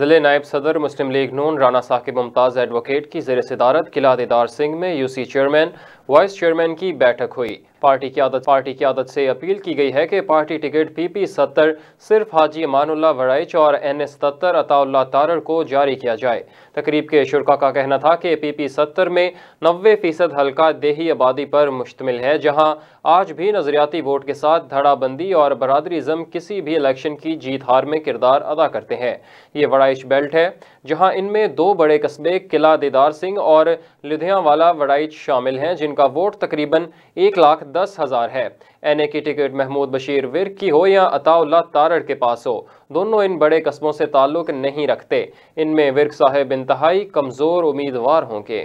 जिले नायब सदर मुस्लिम लीग नून राना साहिब मुमताज़ एडवोकेट की जेर सदारत किला सिंह में यूसी चेयरमैन वाइस चेयरमैन की बैठक हुई पार्टी की आदत पार्टी की आदत से अपील की गई है कि पार्टी टिकट पीपी सत्तर सिर्फ हाजी मानुल्ला वड़ाइच और एन एस सत्तर अताउल्ला तारर को जारी किया जाए तकरीब के शुरा का कहना था कि पीपी सत्तर में नबे फीसद हल्का देही आबादी पर मुश्तमिल है जहाँ आज भी नजरियाती वोट के साथ धड़ाबंदी और बरदरी जम किसी भी इलेक्शन की जीत हार में किरदार अदा करते हैं ये वड़ाइच बेल्ट है जहाँ इनमें दो बड़े कस्बे किला दीदार सिंह और लुधियावाला वड़ाइच शामिल हैं जिनका का वोट तकरीबन एक लाख दस हज़ार है एन ए की टिकट महमूद बशीर विर की हो या अताउल्ला तारड़ के पास हो दोनों इन बड़े कस्बों से ताल्लुक़ नहीं रखते इनमें विर्क साहेब इंतहाई कमज़ोर उम्मीदवार होंगे